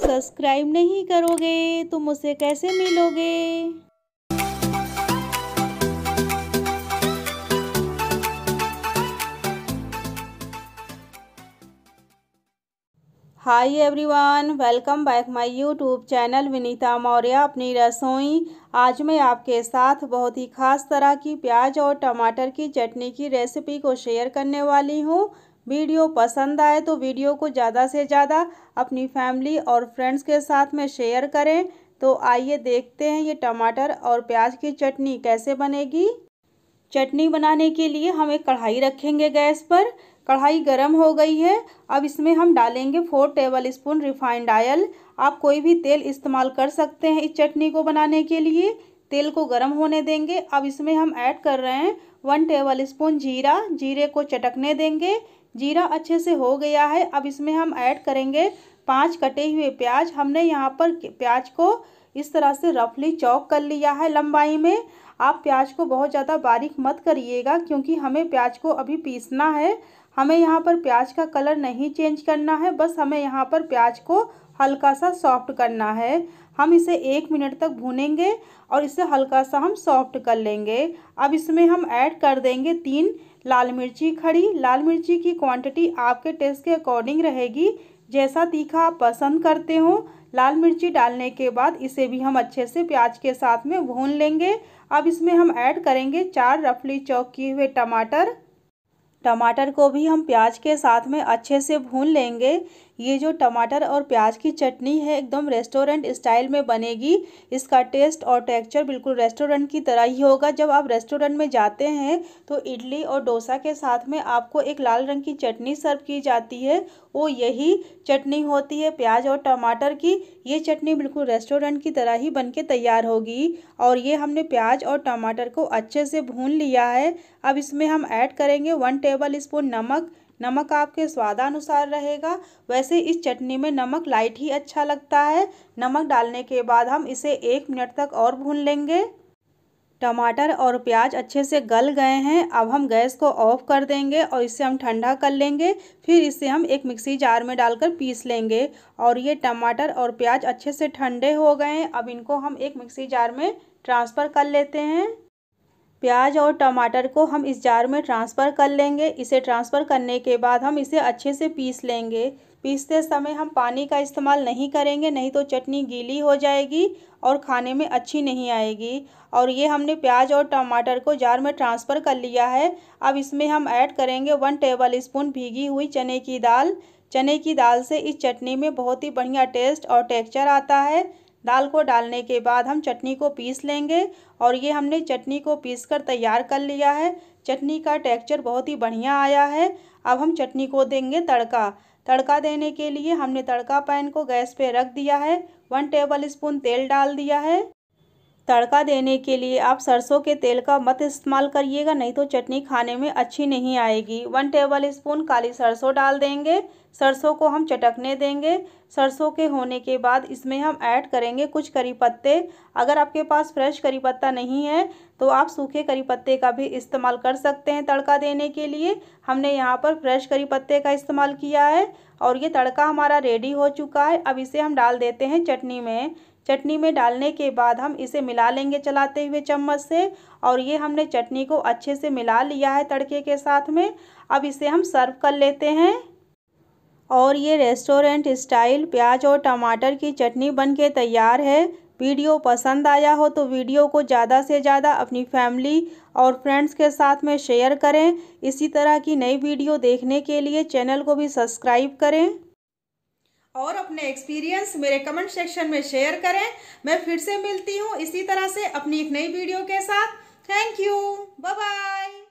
subscribe नहीं करोगे तो मुझसे कैसे मिलोगे hi everyone welcome back my YouTube channel Vinita Maurya अपनी रसोई आज मैं आपके साथ बहुत ही ख़ास तरह की प्याज और टमाटर की चटनी की रेसिपी को शेयर करने वाली हूँ वीडियो पसंद आए तो वीडियो को ज़्यादा से ज़्यादा अपनी फैमिली और फ्रेंड्स के साथ में शेयर करें तो आइए देखते हैं ये टमाटर और प्याज की चटनी कैसे बनेगी चटनी बनाने के लिए हम एक कढ़ाई रखेंगे गैस पर कढ़ाई गरम हो गई है अब इसमें हम डालेंगे four tablespoon refined oil आप कोई भी तेल इस्तेमाल कर सकते हैं इस चटनी को बनाने के लिए तेल को गर्म होने देंगे अब इसमें हम ऐड कर रहे हैं वन टेबल स्पून जीरा जीरे को चटकने देंगे जीरा अच्छे से हो गया है अब इसमें हम ऐड करेंगे पांच कटे हुए प्याज हमने यहाँ पर प्याज को इस तरह से रफली चौक कर लिया है लंबाई में आप प्याज को बहुत ज़्यादा बारीक मत करिएगा क्योंकि हमें प्याज को अभी पीसना है हमें यहाँ पर प्याज का कलर नहीं चेंज करना है बस हमें यहाँ पर प्याज को हल्का सा सॉफ्ट करना है हम इसे एक मिनट तक भूनेंगे और इसे हल्का सा हम सॉफ्ट कर लेंगे अब इसमें हम ऐड कर देंगे तीन लाल मिर्ची खड़ी लाल मिर्ची की क्वांटिटी आपके टेस्ट के अकॉर्डिंग रहेगी जैसा तीखा आप पसंद करते हो लाल मिर्ची डालने के बाद इसे भी हम अच्छे से प्याज के साथ में भून लेंगे अब इसमें हम ऐड करेंगे चार रफली चौक किए हुए टमाटर टमाटर को भी हम प्याज के साथ में अच्छे से भून लेंगे ये जो टमाटर और प्याज की चटनी है एकदम रेस्टोरेंट स्टाइल में बनेगी इसका टेस्ट और टेक्सचर बिल्कुल रेस्टोरेंट की तरह ही होगा जब आप रेस्टोरेंट में जाते हैं तो इडली और डोसा के साथ में आपको एक लाल रंग की चटनी सर्व की जाती है वो यही चटनी होती है प्याज और टमाटर की ये चटनी बिल्कुल रेस्टोरेंट की तरह ही बन तैयार होगी और ये हमने प्याज और टमाटर को अच्छे से भून लिया है अब इसमें हम ऐड करेंगे वन टेबल स्पून नमक नमक आपके स्वादानुसार रहेगा वैसे इस चटनी में नमक लाइट ही अच्छा लगता है नमक डालने के बाद हम इसे एक मिनट तक और भून लेंगे टमाटर और प्याज अच्छे से गल गए हैं अब हम गैस को ऑफ कर देंगे और इसे हम ठंडा कर लेंगे फिर इसे हम एक मिक्सी जार में डालकर पीस लेंगे और ये टमाटर और प्याज अच्छे से ठंडे हो गए हैं अब इनको हम एक मिक्सी जार में ट्रांसफ़र कर लेते हैं प्याज और टमाटर को हम इस जार में ट्रांसफ़र कर लेंगे इसे ट्रांसफ़र करने के बाद हम इसे अच्छे से पीस लेंगे पीसते समय हम पानी का इस्तेमाल नहीं करेंगे नहीं तो चटनी गीली हो जाएगी और खाने में अच्छी नहीं आएगी और ये हमने प्याज और टमाटर को जार में ट्रांसफ़र कर लिया है अब इसमें हम ऐड करेंगे वन टेबल स्पून भीगी हुई चने की दाल चने की दाल से इस चटनी में बहुत ही बढ़िया टेस्ट और टेक्चर आता है दाल को डालने के बाद हम चटनी को पीस लेंगे और ये हमने चटनी को पीस कर तैयार कर लिया है चटनी का टेक्सचर बहुत ही बढ़िया आया है अब हम चटनी को देंगे तड़का तड़का देने के लिए हमने तड़का पैन को गैस पे रख दिया है वन टेबल स्पून तेल डाल दिया है तड़का देने के लिए आप सरसों के तेल का मत इस्तेमाल करिएगा नहीं तो चटनी खाने में अच्छी नहीं आएगी वन टेबल स्पून काली सरसों डाल देंगे सरसों को हम चटकने देंगे सरसों के होने के बाद इसमें हम ऐड करेंगे कुछ करी पत्ते अगर आपके पास फ्रेश करी पत्ता नहीं है तो आप सूखे करी पत्ते का भी इस्तेमाल कर सकते हैं तड़का देने के लिए हमने यहाँ पर फ्रेश करी पत्ते का इस्तेमाल किया है और ये तड़का हमारा रेडी हो चुका है अब इसे हम डाल देते हैं चटनी में चटनी में डालने के बाद हम इसे मिला लेंगे चलाते हुए चम्मच से और ये हमने चटनी को अच्छे से मिला लिया है तड़के के साथ में अब इसे हम सर्व कर लेते हैं और ये रेस्टोरेंट स्टाइल प्याज और टमाटर की चटनी बनके तैयार है वीडियो पसंद आया हो तो वीडियो को ज़्यादा से ज़्यादा अपनी फैमिली और फ्रेंड्स के साथ में शेयर करें इसी तरह की नई वीडियो देखने के लिए चैनल को भी सब्सक्राइब करें और अपने एक्सपीरियंस मेरे कमेंट सेक्शन में शेयर करें मैं फिर से मिलती हूँ इसी तरह से अपनी एक नई वीडियो के साथ थैंक यू बाय